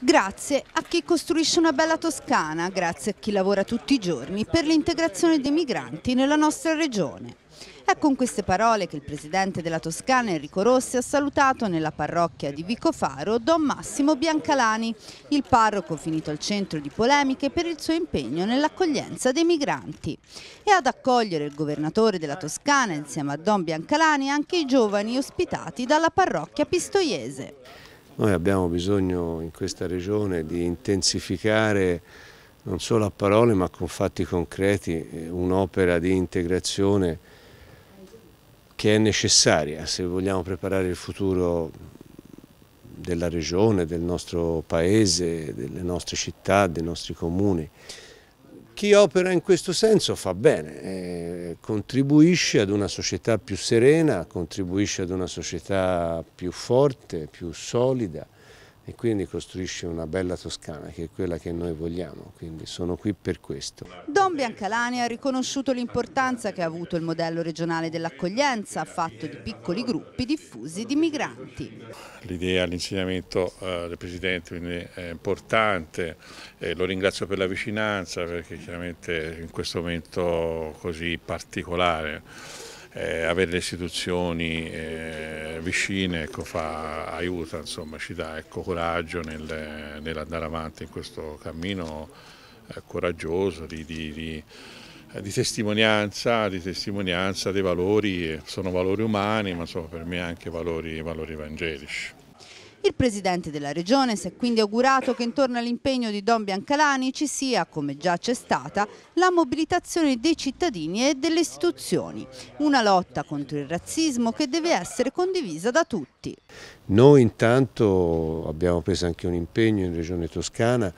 Grazie a chi costruisce una bella Toscana, grazie a chi lavora tutti i giorni per l'integrazione dei migranti nella nostra regione. È con queste parole che il presidente della Toscana Enrico Rossi ha salutato nella parrocchia di Vicofaro Don Massimo Biancalani, il parroco finito al centro di polemiche per il suo impegno nell'accoglienza dei migranti. E ad accogliere il governatore della Toscana insieme a Don Biancalani anche i giovani ospitati dalla parrocchia pistoiese. Noi abbiamo bisogno in questa regione di intensificare non solo a parole ma con fatti concreti eh, un'opera di integrazione che è necessaria se vogliamo preparare il futuro della regione, del nostro paese, delle nostre città, dei nostri comuni. Chi opera in questo senso fa bene, eh, contribuisce ad una società più serena, contribuisce ad una società più forte, più solida, e quindi costruisce una bella Toscana che è quella che noi vogliamo, quindi sono qui per questo. Don Biancalani ha riconosciuto l'importanza che ha avuto il modello regionale dell'accoglienza, fatto di piccoli gruppi diffusi di migranti. L'idea, l'insegnamento eh, del Presidente quindi è importante, eh, lo ringrazio per la vicinanza perché chiaramente in questo momento così particolare eh, avere le istituzioni eh, vicine ecco, fa, aiuta, insomma, ci dà ecco, coraggio nel, nell'andare avanti in questo cammino eh, coraggioso di, di, di, di, testimonianza, di testimonianza dei valori, eh, sono valori umani ma sono per me anche valori, valori evangelici. Il presidente della regione si è quindi augurato che intorno all'impegno di Don Biancalani ci sia, come già c'è stata, la mobilitazione dei cittadini e delle istituzioni. Una lotta contro il razzismo che deve essere condivisa da tutti. Noi intanto abbiamo preso anche un impegno in regione toscana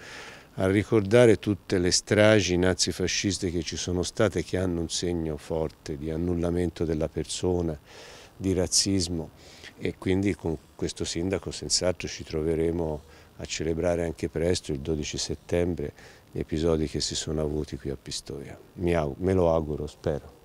a ricordare tutte le stragi nazifasciste che ci sono state che hanno un segno forte di annullamento della persona, di razzismo e quindi con questo sindaco senz'altro ci troveremo a celebrare anche presto, il 12 settembre, gli episodi che si sono avuti qui a Pistoia. me lo auguro, spero.